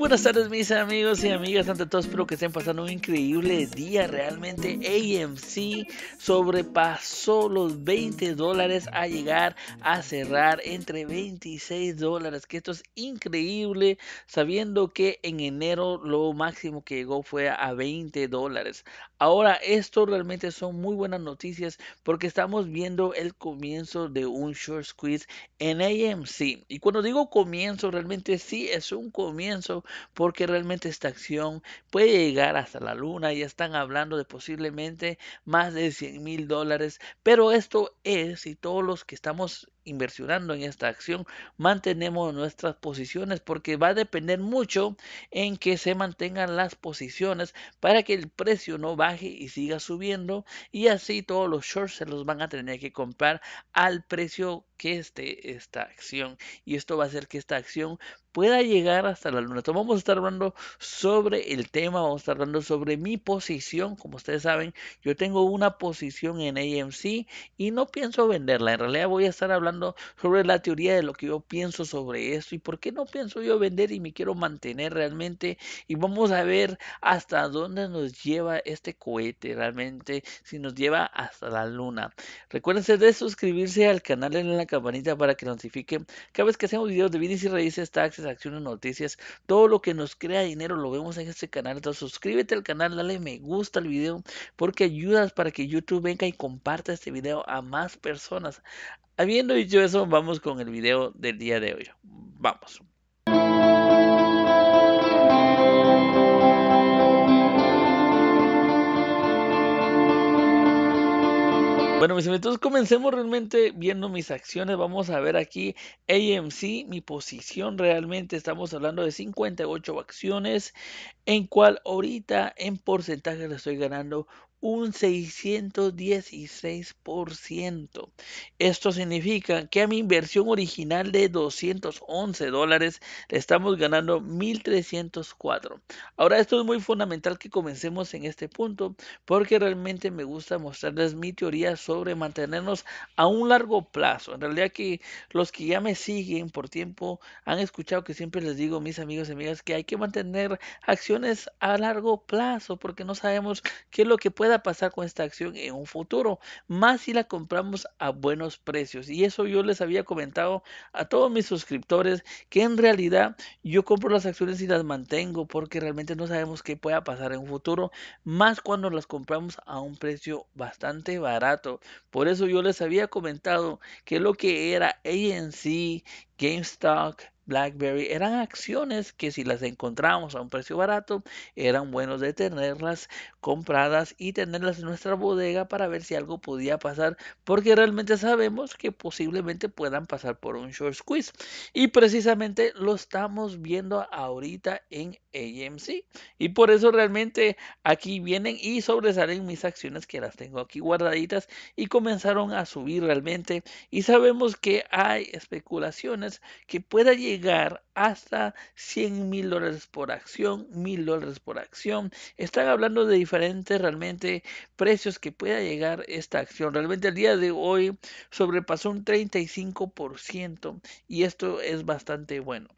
Buenas tardes mis amigos y amigas, ante todo espero que estén pasando un increíble día. Realmente AMC sobrepasó los 20 dólares a llegar a cerrar entre 26 dólares, que esto es increíble sabiendo que en enero lo máximo que llegó fue a 20 dólares. Ahora esto realmente son muy buenas noticias porque estamos viendo el comienzo de un short squeeze en AMC. Y cuando digo comienzo, realmente sí es un comienzo porque realmente esta acción puede llegar hasta la luna. Ya están hablando de posiblemente más de 100 mil dólares, pero esto es y todos los que estamos inversionando en esta acción, mantenemos nuestras posiciones porque va a depender mucho en que se mantengan las posiciones para que el precio no baje y siga subiendo y así todos los shorts se los van a tener que comprar al precio que esté esta acción y esto va a hacer que esta acción pueda llegar hasta la luna. vamos a estar hablando sobre el tema, vamos a estar hablando sobre mi posición. Como ustedes saben, yo tengo una posición en AMC y no pienso venderla. En realidad voy a estar hablando sobre la teoría de lo que yo pienso sobre esto y por qué no pienso yo vender y me quiero mantener realmente. Y vamos a ver hasta dónde nos lleva este cohete realmente, si nos lleva hasta la luna. Recuérdense de suscribirse al canal en la campanita para que notifiquen cada vez que hacemos videos de bienes y raíces, taxes, acciones, noticias, todo lo que nos crea dinero lo vemos en este canal. Entonces suscríbete al canal, dale me gusta el video porque ayudas para que YouTube venga y comparta este video a más personas. Habiendo dicho eso, vamos con el video del día de hoy. Vamos. Bueno, mis entonces comencemos realmente viendo mis acciones. Vamos a ver aquí AMC, mi posición realmente. Estamos hablando de 58 acciones, en cual ahorita en porcentaje le estoy ganando un 616%. Esto significa que a mi inversión original de 211 dólares le estamos ganando 1.304. Ahora esto es muy fundamental que comencemos en este punto porque realmente me gusta mostrarles mi teoría sobre mantenernos a un largo plazo. En realidad que los que ya me siguen por tiempo han escuchado que siempre les digo mis amigos y amigas que hay que mantener acciones a largo plazo porque no sabemos qué es lo que pueda pasar con esta acción en un futuro, más si la compramos a buenos precios. Y eso yo les había comentado a todos mis suscriptores, que en realidad yo compro las acciones y las mantengo porque realmente no sabemos qué pueda pasar en un futuro, más cuando las compramos a un precio bastante barato. Por eso yo les había comentado que lo que era ANC, GameStop, BlackBerry eran acciones que si las encontramos a un precio barato, eran buenos de tenerlas compradas y tenerlas en nuestra bodega para ver si algo podía pasar, porque realmente sabemos que posiblemente puedan pasar por un short squeeze. Y precisamente lo estamos viendo ahorita en AMC. Y por eso realmente aquí vienen y sobresalen mis acciones que las tengo aquí guardaditas y comenzaron a subir realmente. Y sabemos que hay especulaciones que pueda llegar llegar hasta 100 mil dólares por acción, mil dólares por acción. Están hablando de diferentes realmente precios que pueda llegar esta acción. Realmente el día de hoy sobrepasó un 35% y esto es bastante bueno.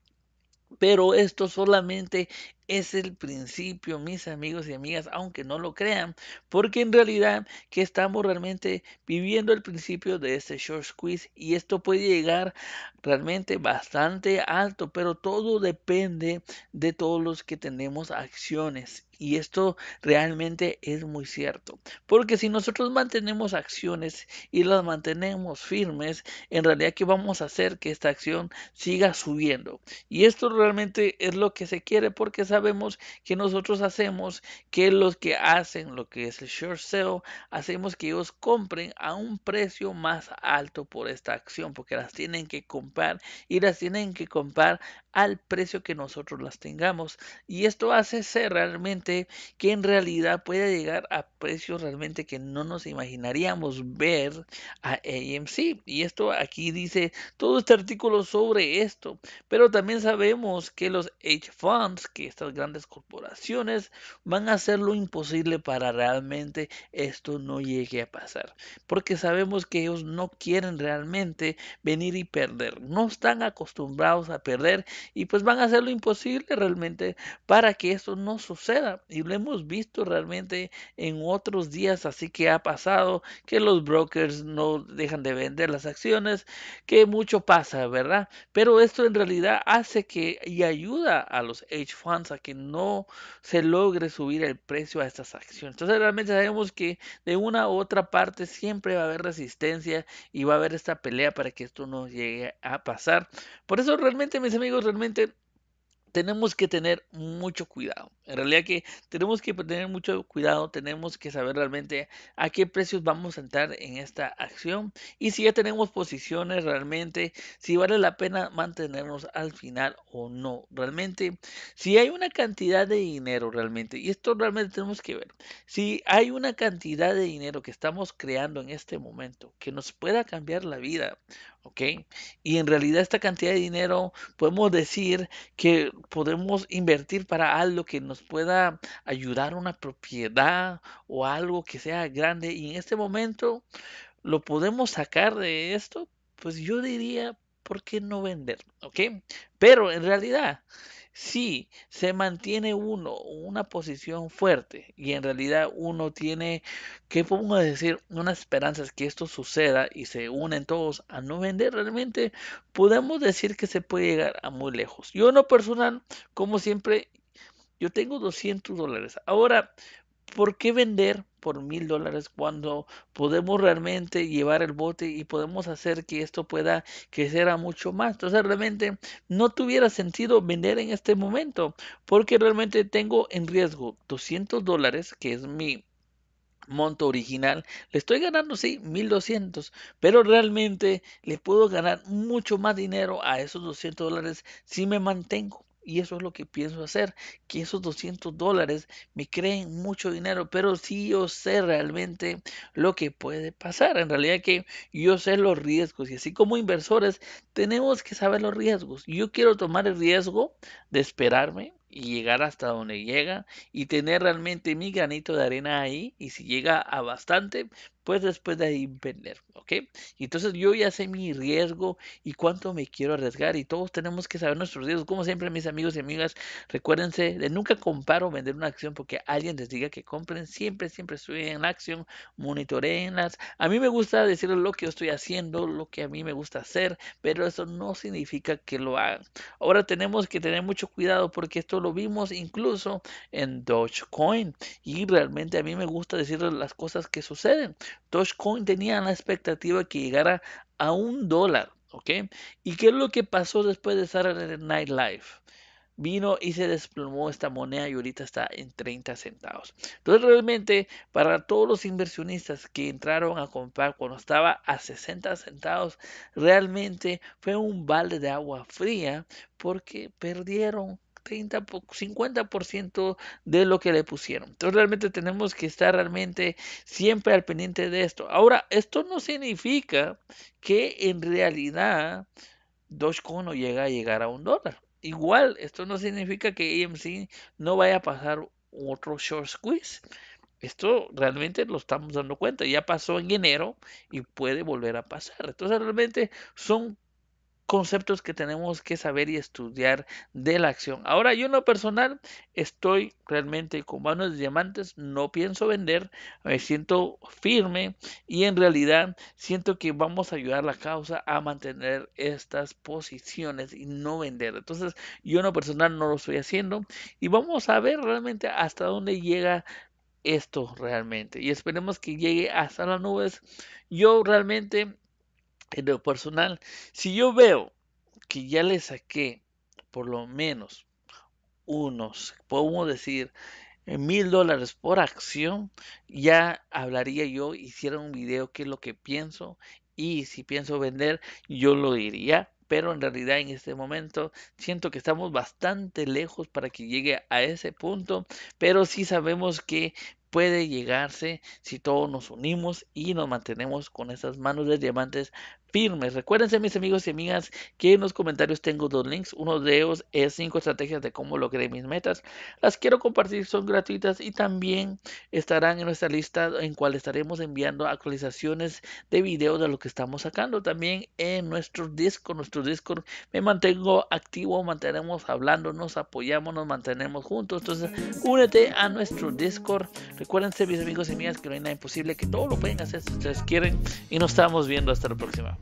Pero esto solamente es el principio, mis amigos y amigas, aunque no lo crean, porque en realidad que estamos realmente viviendo el principio de este short squeeze y esto puede llegar realmente bastante alto, pero todo depende de todos los que tenemos acciones y esto realmente es muy cierto, porque si nosotros mantenemos acciones y las mantenemos firmes, en realidad que vamos a hacer que esta acción siga subiendo. Y esto realmente es lo que se quiere porque es sabemos que nosotros hacemos que los que hacen lo que es el short sell hacemos que ellos compren a un precio más alto por esta acción, porque las tienen que comprar y las tienen que comprar al precio que nosotros las tengamos. Y esto hace ser realmente que en realidad pueda llegar a precios realmente que no nos imaginaríamos ver a AMC. Y esto aquí dice todo este artículo sobre esto. Pero también sabemos que los hedge funds, que estas grandes corporaciones, van a hacer lo imposible para realmente esto no llegue a pasar. Porque sabemos que ellos no quieren realmente venir y perder. No están acostumbrados a perder y pues van a hacer lo imposible realmente para que esto no suceda. Y lo hemos visto realmente en otros días, así que ha pasado que los brokers no dejan de vender las acciones, que mucho pasa, ¿verdad? Pero esto en realidad hace que y ayuda a los hedge funds a que no se logre subir el precio a estas acciones. Entonces realmente sabemos que de una u otra parte siempre va a haber resistencia y va a haber esta pelea para que esto no llegue a pasar. Por eso realmente mis amigos, realmente tenemos que tener mucho cuidado. En realidad que tenemos que tener mucho cuidado, tenemos que saber realmente a qué precios vamos a entrar en esta acción y si ya tenemos posiciones realmente, si vale la pena mantenernos al final o no. Realmente, si hay una cantidad de dinero realmente, y esto realmente tenemos que ver, si hay una cantidad de dinero que estamos creando en este momento que nos pueda cambiar la vida ¿ok? Y en realidad esta cantidad de dinero podemos decir que podemos invertir para algo que nos pueda ayudar una propiedad o algo que sea grande y en este momento lo podemos sacar de esto, pues yo diría, ¿por qué no vender? ¿Ok? Pero en realidad si se mantiene uno una posición fuerte y en realidad uno tiene, ¿qué podemos decir? Unas esperanzas que esto suceda y se unen todos a no vender, realmente podemos decir que se puede llegar a muy lejos. Yo no personal, como siempre, yo tengo 200 dólares. Ahora, ¿por qué vender por mil dólares cuando podemos realmente llevar el bote y podemos hacer que esto pueda crecer a mucho más? Entonces realmente no tuviera sentido vender en este momento porque realmente tengo en riesgo 200 dólares, que es mi monto original, le estoy ganando, sí, 1200, pero realmente le puedo ganar mucho más dinero a esos 200 dólares si me mantengo y eso es lo que pienso hacer, que esos 200 dólares me creen mucho dinero, pero sí yo sé realmente lo que puede pasar, en realidad que yo sé los riesgos y así como inversores tenemos que saber los riesgos. Yo quiero tomar el riesgo de esperarme y llegar hasta donde llega y tener realmente mi granito de arena ahí y si llega a bastante, pues después de ahí vender, ¿ok? Entonces yo ya sé mi riesgo y cuánto me quiero arriesgar y todos tenemos que saber nuestros riesgos. Como siempre, mis amigos y amigas, recuérdense de nunca comprar o vender una acción porque alguien les diga que compren. Siempre, siempre en la acción, monitoreenlas. A mí me gusta decir lo que yo estoy haciendo, lo que a mí me gusta hacer, pero eso no significa que lo hagan. Ahora tenemos que tener mucho cuidado porque esto lo vimos incluso en Dogecoin y realmente a mí me gusta decirles las cosas que suceden. Dogecoin tenía la expectativa que llegara a un dólar, ¿ok? ¿Y qué es lo que pasó después de en el nightlife vino y se desplomó esta moneda y ahorita está en 30 centavos. Entonces realmente para todos los inversionistas que entraron a comprar cuando estaba a 60 centavos, realmente fue un balde de agua fría porque perdieron 30, 50% de lo que le pusieron. Entonces realmente tenemos que estar realmente siempre al pendiente de esto. Ahora, esto no significa que en realidad Dogecoin no llega a llegar a un dólar. Igual, esto no significa que AMC no vaya a pasar otro short squeeze. Esto realmente lo estamos dando cuenta. Ya pasó en enero y puede volver a pasar. Entonces realmente son conceptos que tenemos que saber y estudiar de la acción. Ahora yo no personal estoy realmente con manos de diamantes, no pienso vender, me siento firme y en realidad siento que vamos a ayudar la causa a mantener estas posiciones y no vender. Entonces yo no personal no lo estoy haciendo y vamos a ver realmente hasta dónde llega esto realmente y esperemos que llegue hasta las nubes. Yo realmente en lo personal, si yo veo que ya le saqué por lo menos unos, podemos decir, eh, mil dólares por acción, ya hablaría yo, hiciera un video qué es lo que pienso y si pienso vender, yo lo diría. Pero en realidad en este momento siento que estamos bastante lejos para que llegue a ese punto. Pero sí sabemos que puede llegarse si todos nos unimos y nos mantenemos con esas manos de diamantes firmes. Recuérdense mis amigos y amigas que en los comentarios tengo dos links. Uno de ellos es cinco estrategias de cómo logré mis metas. Las quiero compartir, son gratuitas y también estarán en nuestra lista en cual estaremos enviando actualizaciones de videos de lo que estamos sacando. También en nuestro Discord, nuestro Discord me mantengo activo, mantenemos hablando, nos apoyamos, nos mantenemos juntos. Entonces únete a nuestro Discord. Recuerden, mis amigos y amigas, que no hay nada imposible, que todo lo pueden hacer si ustedes quieren. Y nos estamos viendo hasta la próxima.